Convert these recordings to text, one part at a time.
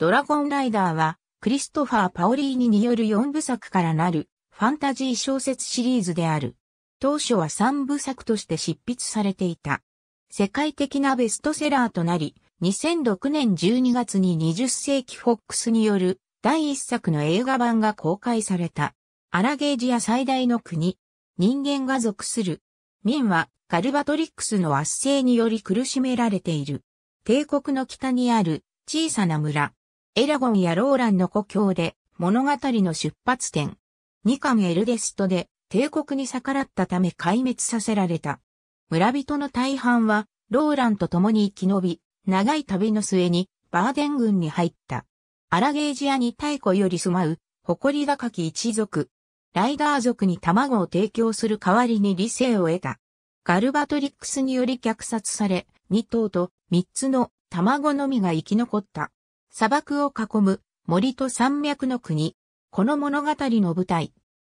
ドラゴンライダーは、クリストファー・パオリーニによる4部作からなるファンタジー小説シリーズである。当初は3部作として執筆されていた。世界的なベストセラーとなり、2006年12月に20世紀フォックスによる第1作の映画版が公開された。アラゲージア最大の国、人間が属する。民はカルバトリックスの圧政により苦しめられている。帝国の北にある小さな村。エラゴンやローランの故郷で物語の出発点。二巻エルデストで帝国に逆らったため壊滅させられた。村人の大半はローランと共に生き延び、長い旅の末にバーデン軍に入った。アラゲージアに太古より住まう、誇り高き一族。ライダー族に卵を提供する代わりに理性を得た。ガルバトリックスにより虐殺され、2頭と3つの卵のみが生き残った。砂漠を囲む森と山脈の国。この物語の舞台。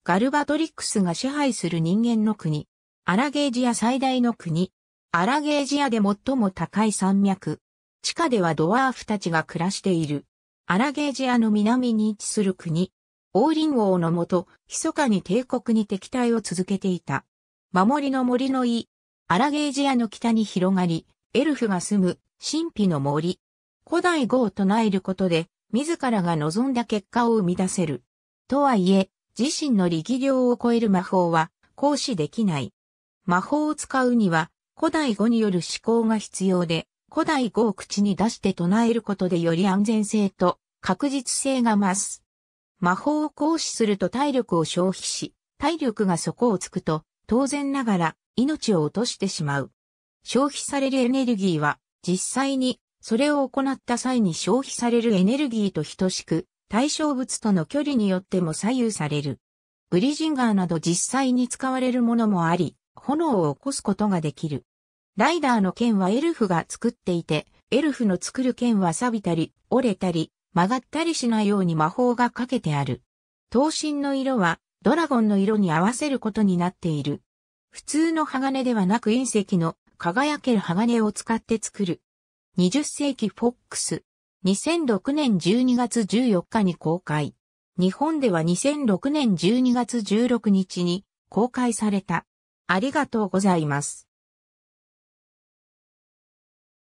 ガルバトリックスが支配する人間の国。アラゲージア最大の国。アラゲージアで最も高い山脈。地下ではドワーフたちが暮らしている。アラゲージアの南に位置する国。王林王のもと、密かに帝国に敵対を続けていた。守りの森の井。アラゲージアの北に広がり、エルフが住む神秘の森。古代語を唱えることで、自らが望んだ結果を生み出せる。とはいえ、自身の力量を超える魔法は行使できない。魔法を使うには、古代語による思考が必要で、古代語を口に出して唱えることでより安全性と確実性が増す。魔法を行使すると体力を消費し、体力が底をつくと、当然ながら命を落としてしまう。消費されるエネルギーは実際にそれを行った際に消費されるエネルギーと等しく、対象物との距離によっても左右される。ブリジンガーなど実際に使われるものもあり、炎を起こすことができる。ライダーの剣はエルフが作っていて、エルフの作る剣は錆びたり、折れたり、曲がったりしないように魔法がかけてある。刀身の色は、ドラゴンの色に合わせることになっている。普通の鋼ではなく隕石の輝ける鋼を使って作る。20世紀フォックス。2006年12月14日に公開。日本では2006年12月16日に公開された。ありがとうございます。